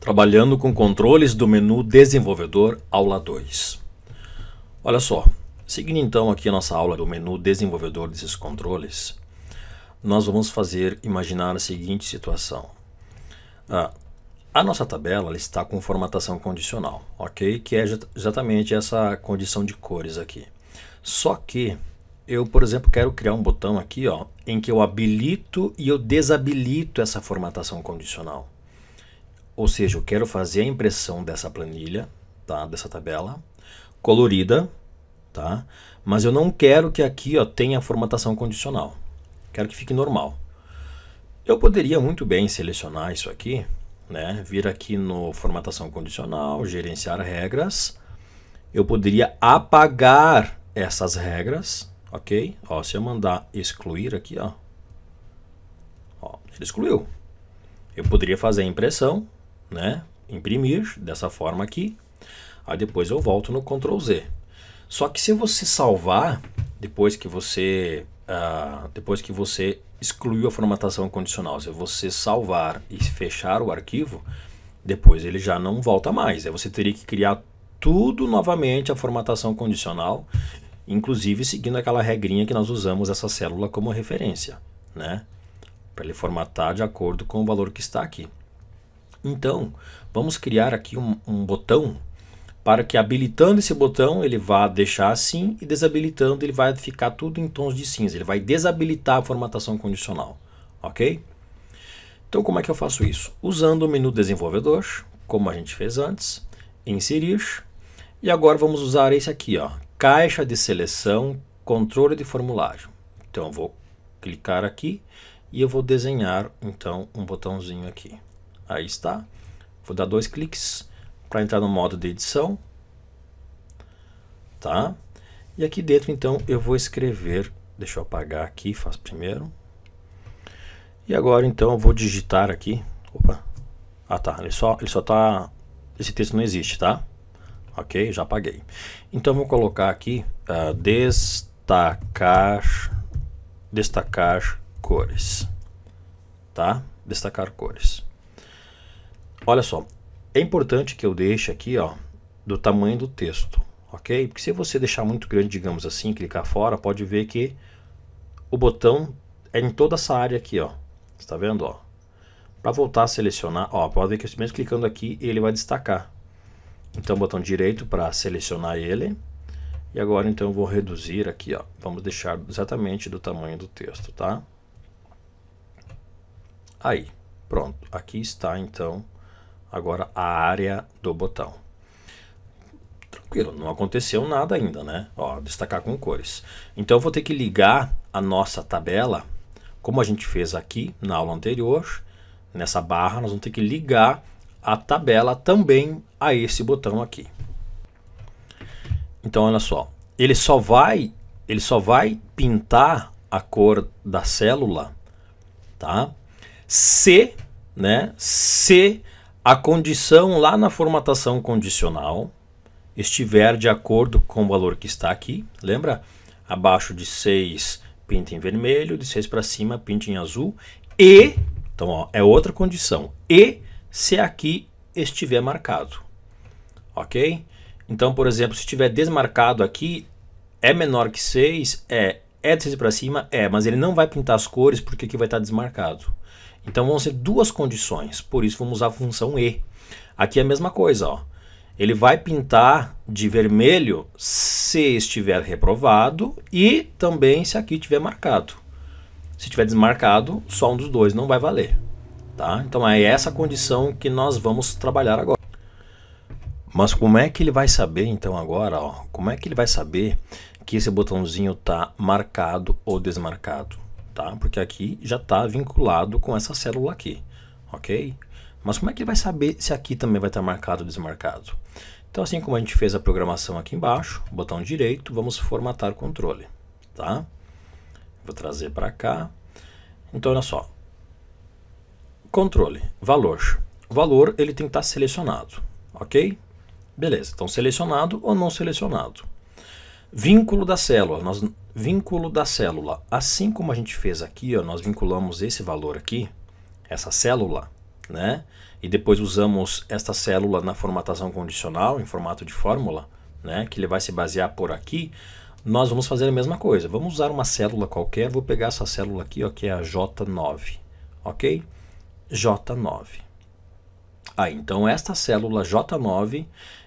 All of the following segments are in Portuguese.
trabalhando com controles do menu Desenvolvedor Aula 2. Olha só, seguindo então aqui a nossa aula do menu Desenvolvedor desses controles, nós vamos fazer imaginar a seguinte situação. Ah, a nossa tabela está com formatação condicional, ok? Que é exatamente essa condição de cores aqui. Só que eu, por exemplo, quero criar um botão aqui ó, em que eu habilito e eu desabilito essa formatação condicional. Ou seja, eu quero fazer a impressão dessa planilha, tá? dessa tabela, colorida, tá? mas eu não quero que aqui ó, tenha formatação condicional. Quero que fique normal. Eu poderia muito bem selecionar isso aqui, né? vir aqui no formatação condicional, gerenciar regras. Eu poderia apagar essas regras, ok? Ó, se eu mandar excluir aqui, ó, ó ele excluiu. Eu poderia fazer a impressão, né? Imprimir dessa forma aqui. Aí depois eu volto no Ctrl Z. Só que se você salvar, depois que você, uh, depois que você excluiu a formatação condicional, se você salvar e fechar o arquivo, depois ele já não volta mais. Aí você teria que criar tudo novamente a formatação condicional, inclusive seguindo aquela regrinha que nós usamos essa célula como referência, né? Para ele formatar de acordo com o valor que está aqui. Então, vamos criar aqui um, um botão para que habilitando esse botão ele vá deixar assim e desabilitando ele vai ficar tudo em tons de cinza. Ele vai desabilitar a formatação condicional, ok? Então como é que eu faço isso? Usando o menu desenvolvedor, como a gente fez antes, inserir e agora vamos usar esse aqui, ó, caixa de seleção, controle de formulário. Então eu vou clicar aqui e eu vou desenhar então um botãozinho aqui. Aí está. Vou dar dois cliques para entrar no modo de edição. Tá? E aqui dentro, então, eu vou escrever. Deixa eu apagar aqui, faço primeiro. E agora, então, eu vou digitar aqui. Opa. Ah, tá. Ele só, ele só tá... Esse texto não existe, tá? Ok, já apaguei. Então, vou colocar aqui uh, destacar... Destacar cores. Tá? Destacar cores. Olha só, é importante que eu deixe aqui, ó, do tamanho do texto, ok? Porque se você deixar muito grande, digamos assim, clicar fora, pode ver que o botão é em toda essa área aqui, ó. Está vendo, ó? Para voltar a selecionar, ó, pode ver que mesmo clicando aqui, ele vai destacar. Então, botão direito para selecionar ele. E agora, então, eu vou reduzir aqui, ó. Vamos deixar exatamente do tamanho do texto, tá? Aí, pronto. Aqui está, então, agora a área do botão. Tranquilo, não aconteceu nada ainda, né? Ó, destacar com cores. Então eu vou ter que ligar a nossa tabela, como a gente fez aqui na aula anterior, nessa barra, nós vamos ter que ligar a tabela também a esse botão aqui. Então olha só, ele só vai, ele só vai pintar a cor da célula, tá? Se, né? Se a condição lá na formatação condicional estiver de acordo com o valor que está aqui, lembra? Abaixo de 6, pinta em vermelho, de 6 para cima, pinta em azul, e, então ó, é outra condição, e se aqui estiver marcado, ok? Então, por exemplo, se estiver desmarcado aqui, é menor que 6, é, é de 6 para cima, é, mas ele não vai pintar as cores porque aqui vai estar desmarcado. Então vão ser duas condições, por isso vamos usar a função E. Aqui é a mesma coisa, ó. ele vai pintar de vermelho se estiver reprovado e também se aqui estiver marcado. Se estiver desmarcado, só um dos dois não vai valer. Tá? Então é essa condição que nós vamos trabalhar agora. Mas como é que ele vai saber então agora, ó, como é que ele vai saber que esse botãozinho está marcado ou desmarcado? tá? Porque aqui já está vinculado com essa célula aqui, ok? Mas como é que ele vai saber se aqui também vai estar marcado ou desmarcado? Então, assim como a gente fez a programação aqui embaixo, botão direito, vamos formatar o controle, tá? Vou trazer para cá. Então, olha só. Controle, valor. O valor ele tem que estar selecionado, ok? Beleza, então selecionado ou não selecionado. Vínculo da célula, nós Vínculo da célula. Assim como a gente fez aqui, ó, nós vinculamos esse valor aqui, essa célula, né? E depois usamos esta célula na formatação condicional, em formato de fórmula, né? Que ele vai se basear por aqui. Nós vamos fazer a mesma coisa. Vamos usar uma célula qualquer. Vou pegar essa célula aqui, ó, que é a J9, ok? J9. Ah, então esta célula J9,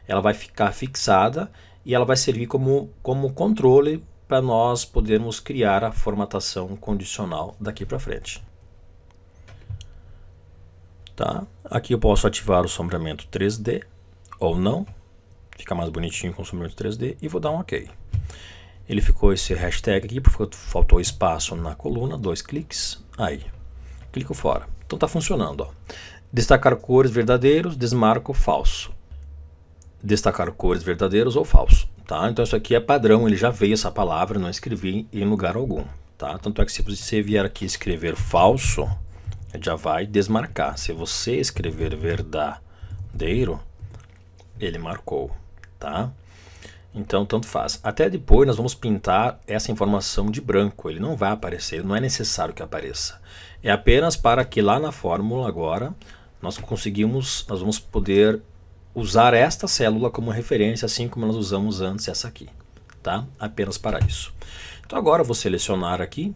ela vai ficar fixada e ela vai servir como, como controle para nós podermos criar a formatação condicional daqui para frente. Tá? Aqui eu posso ativar o sombreamento 3D ou não, fica mais bonitinho com o sombreamento 3D e vou dar um OK. Ele ficou esse hashtag aqui porque faltou espaço na coluna, dois cliques, aí, clico fora. Então está funcionando. Ó. Destacar cores verdadeiros, desmarco falso. Destacar cores verdadeiros ou falso. Tá? Então isso aqui é padrão, ele já veio essa palavra, não escrevi em lugar algum. Tá? Tanto é que se você vier aqui escrever falso, já vai desmarcar. Se você escrever verdadeiro, ele marcou. Tá? Então, tanto faz. Até depois nós vamos pintar essa informação de branco. Ele não vai aparecer, não é necessário que apareça. É apenas para que lá na fórmula agora nós conseguimos, nós vamos poder usar esta célula como referência, assim como nós usamos antes essa aqui, tá? Apenas para isso. Então agora eu vou selecionar aqui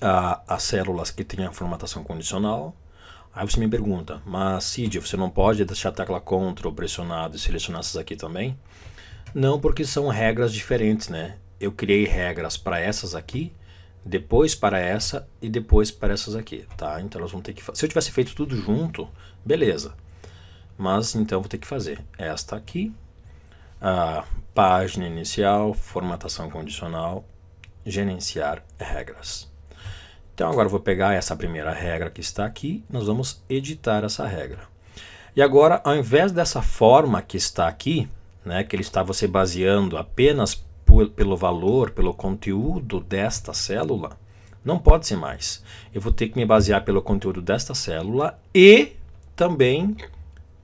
a, as células que têm a formatação condicional. Aí você me pergunta, mas Cid, você não pode deixar a tecla CTRL pressionada e selecionar essas aqui também? Não, porque são regras diferentes, né? Eu criei regras para essas aqui, depois para essa e depois para essas aqui, tá? Então elas vão ter que... Se eu tivesse feito tudo junto, beleza. Mas então vou ter que fazer esta aqui, a página inicial, formatação condicional, gerenciar regras. Então agora eu vou pegar essa primeira regra que está aqui, nós vamos editar essa regra. E agora, ao invés dessa forma que está aqui, né, que ele está você baseando apenas pelo valor, pelo conteúdo desta célula, não pode ser mais. Eu vou ter que me basear pelo conteúdo desta célula e também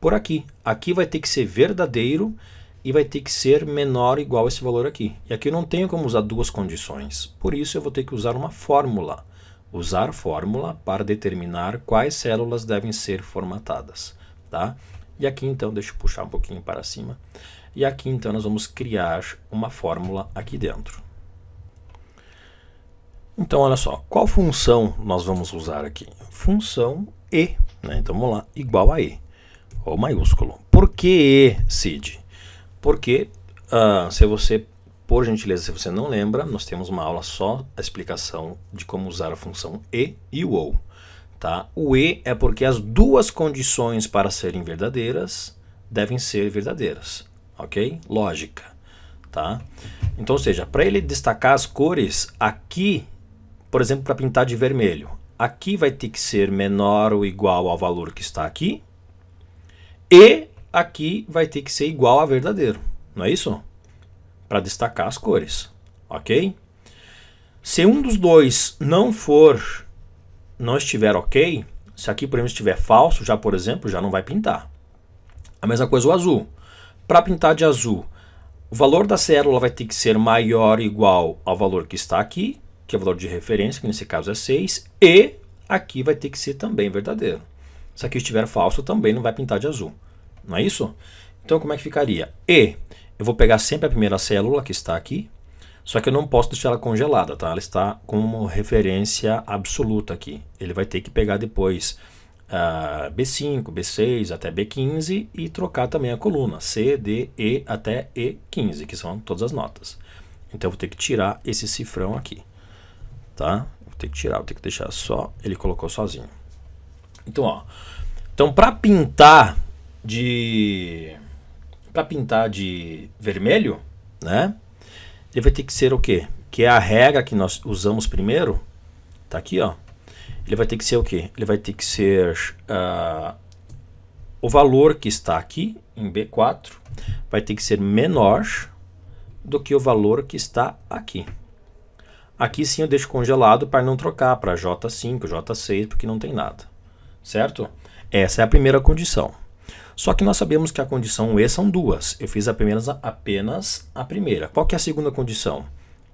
por aqui. Aqui vai ter que ser verdadeiro e vai ter que ser menor ou igual a esse valor aqui. E aqui eu não tenho como usar duas condições, por isso eu vou ter que usar uma fórmula. Usar fórmula para determinar quais células devem ser formatadas. Tá? E aqui então, deixa eu puxar um pouquinho para cima. E aqui então nós vamos criar uma fórmula aqui dentro. Então olha só, qual função nós vamos usar aqui? Função e, né? então vamos lá, igual a e ou maiúsculo. Por que E, Cid? Porque uh, se você, por gentileza, se você não lembra, nós temos uma aula só a explicação de como usar a função E e o OU. Tá? O E é porque as duas condições para serem verdadeiras devem ser verdadeiras, ok? Lógica, tá? Então, ou seja, para ele destacar as cores, aqui, por exemplo, para pintar de vermelho, aqui vai ter que ser menor ou igual ao valor que está aqui, e aqui vai ter que ser igual a verdadeiro, não é isso? Para destacar as cores, ok? Se um dos dois não for, não estiver ok, se aqui por exemplo estiver falso, já por exemplo, já não vai pintar. A mesma coisa o azul. Para pintar de azul, o valor da célula vai ter que ser maior ou igual ao valor que está aqui, que é o valor de referência, que nesse caso é 6, e aqui vai ter que ser também verdadeiro. Se aqui estiver falso, também não vai pintar de azul não é isso? Então como é que ficaria? E, eu vou pegar sempre a primeira célula que está aqui, só que eu não posso deixar ela congelada, tá? Ela está como referência absoluta aqui. Ele vai ter que pegar depois uh, B5, B6 até B15 e trocar também a coluna C, D, E até E15, que são todas as notas. Então eu vou ter que tirar esse cifrão aqui, tá? Vou ter que tirar, vou ter que deixar só, ele colocou sozinho. Então, ó. Então, para pintar de para pintar de vermelho, né? Ele vai ter que ser o quê? Que é a regra que nós usamos primeiro, tá aqui, ó. Ele vai ter que ser o quê? Ele vai ter que ser uh, o valor que está aqui em B4 vai ter que ser menor do que o valor que está aqui. Aqui sim eu deixo congelado para não trocar para J5, J6, porque não tem nada, certo? Essa é a primeira condição. Só que nós sabemos que a condição E são duas. Eu fiz apenas, apenas a primeira. Qual que é a segunda condição?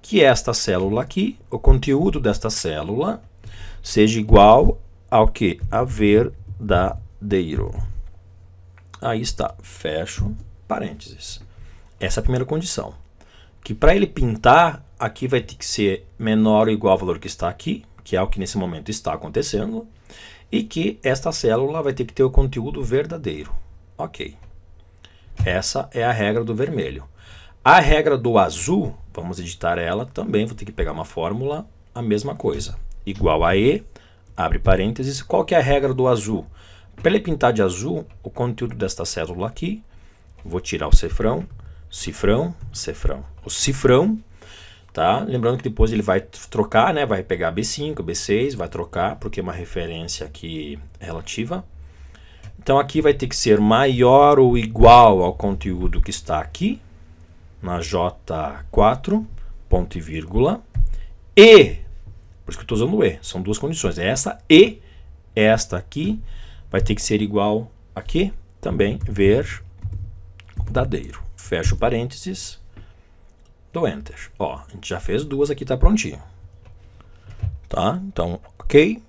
Que esta célula aqui, o conteúdo desta célula, seja igual ao que? A verdadeiro. Aí está. Fecho parênteses. Essa é a primeira condição. Que para ele pintar, aqui vai ter que ser menor ou igual ao valor que está aqui, que é o que nesse momento está acontecendo, e que esta célula vai ter que ter o conteúdo verdadeiro. Ok. Essa é a regra do vermelho. A regra do azul, vamos editar ela também, vou ter que pegar uma fórmula, a mesma coisa. Igual a E, abre parênteses, qual que é a regra do azul? Para ele pintar de azul, o conteúdo desta célula aqui, vou tirar o cifrão, cifrão, cifrão, o cifrão, tá? Lembrando que depois ele vai trocar, né? Vai pegar B5, B6, vai trocar, porque é uma referência aqui relativa. Então aqui vai ter que ser maior ou igual ao conteúdo que está aqui, na J4, ponto e vírgula, e, por isso que eu estou usando o E, são duas condições, é essa e esta aqui vai ter que ser igual a quê? Também verdadeiro. Fecho parênteses, dou Enter. Ó, a gente já fez duas aqui, está prontinho. Tá? Então, ok.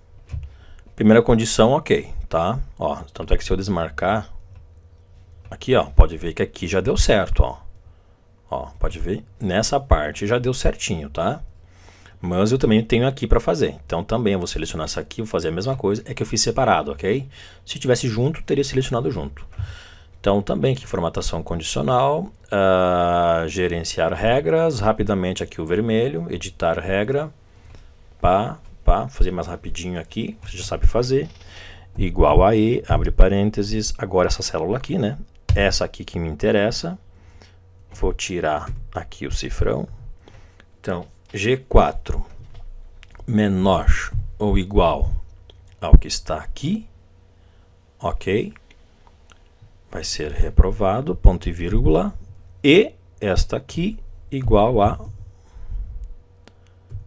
Primeira condição, ok tá? Ó, tanto é que se eu desmarcar, aqui, ó, pode ver que aqui já deu certo, ó. Ó, pode ver, nessa parte já deu certinho, tá? Mas eu também tenho aqui para fazer. Então também eu vou selecionar essa aqui, vou fazer a mesma coisa, é que eu fiz separado, ok? Se tivesse junto, teria selecionado junto. Então, também aqui formatação condicional, uh, gerenciar regras, rapidamente aqui o vermelho, editar regra, pá, pá, fazer mais rapidinho aqui, você já sabe fazer igual a E, abre parênteses, agora essa célula aqui, né? Essa aqui que me interessa, vou tirar aqui o cifrão. Então, G4 menor ou igual ao que está aqui, ok? Vai ser reprovado, ponto e vírgula, e esta aqui igual a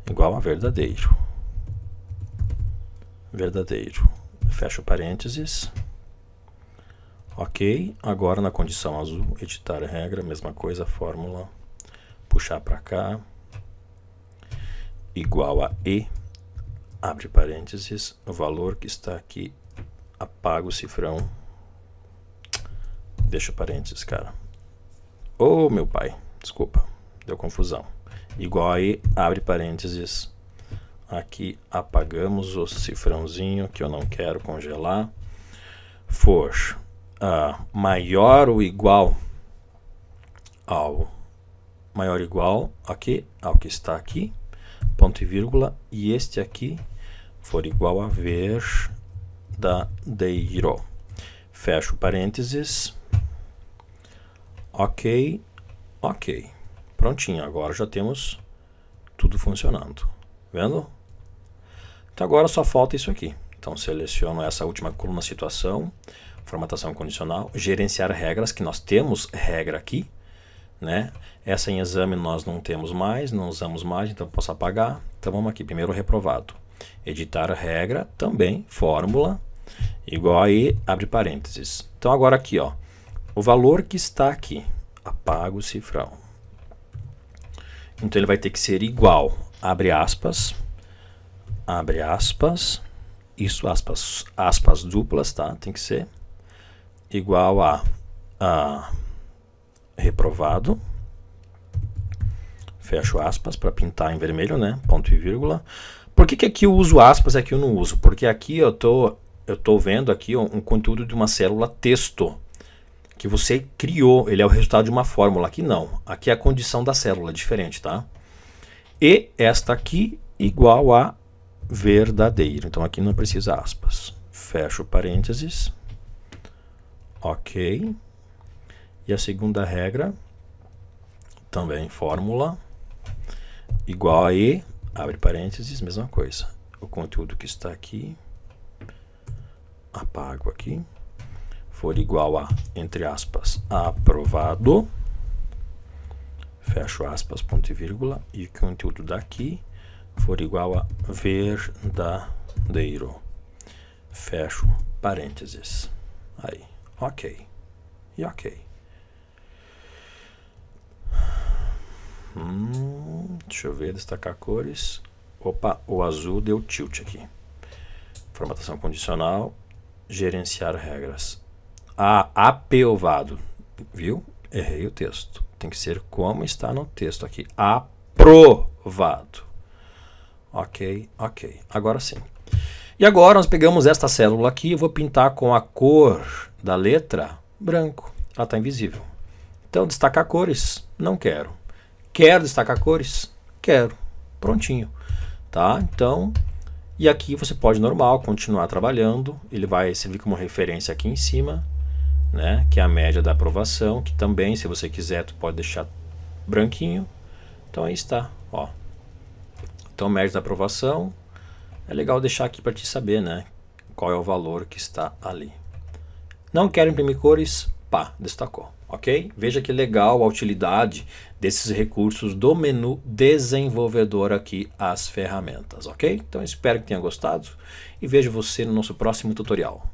igual a verdadeiro. Verdadeiro fecho parênteses. Ok, agora na condição azul, editar regra, mesma coisa, fórmula, puxar para cá, igual a E, abre parênteses, o valor que está aqui, apaga o cifrão, deixa parênteses, cara. Ô, oh, meu pai, desculpa, deu confusão. Igual a E, abre parênteses, Aqui apagamos o cifrãozinho que eu não quero congelar, for uh, maior ou igual ao maior ou igual aqui ao que está aqui, ponto e vírgula, e este aqui for igual a da deiro. Fecho parênteses. Ok, ok. Prontinho, agora já temos tudo funcionando. Vendo? Então agora só falta isso aqui. Então seleciono essa última coluna situação, formatação condicional, gerenciar regras, que nós temos regra aqui, né? Essa em exame nós não temos mais, não usamos mais, então posso apagar. Então vamos aqui, primeiro reprovado. Editar regra, também fórmula, igual aí, abre parênteses. Então agora aqui, ó, o valor que está aqui, apago o cifrão. Então ele vai ter que ser igual, abre aspas, abre aspas, isso aspas, aspas duplas, tá? Tem que ser igual a, a reprovado, fecho aspas para pintar em vermelho, né? Ponto e vírgula. Por que, que aqui eu uso aspas e aqui eu não uso? Porque aqui eu tô, eu tô vendo aqui um conteúdo de uma célula texto que você criou, ele é o resultado de uma fórmula. Aqui não, aqui é a condição da célula, diferente, tá? E esta aqui igual a verdadeiro. Então aqui não precisa aspas. Fecho parênteses. Ok. E a segunda regra, também fórmula, igual a E, abre parênteses, mesma coisa. O conteúdo que está aqui, apago aqui, for igual a, entre aspas, aprovado, fecho aspas, ponto e vírgula, e o conteúdo daqui, for igual a verdadeiro. Fecho parênteses. Aí, ok. E ok. Hum, deixa eu ver, destacar cores. Opa, o azul deu tilt aqui. Formatação condicional, gerenciar regras. A ah, aprovado, viu? Errei o texto. Tem que ser como está no texto aqui. Aprovado. Ok, ok. Agora sim. E agora nós pegamos esta célula aqui, vou pintar com a cor da letra branco. Ela está invisível. Então, destacar cores? Não quero. Quero destacar cores? Quero. Prontinho. Tá? Então, e aqui você pode, normal, continuar trabalhando. Ele vai servir como referência aqui em cima, né? que é a média da aprovação, que também, se você quiser, tu pode deixar branquinho. Então, aí está. Ó, então, mérito da aprovação. É legal deixar aqui para te saber, né? Qual é o valor que está ali. Não quero imprimir cores, pá, destacou, ok? Veja que legal a utilidade desses recursos do menu desenvolvedor aqui, as ferramentas, ok? Então, espero que tenha gostado e vejo você no nosso próximo tutorial.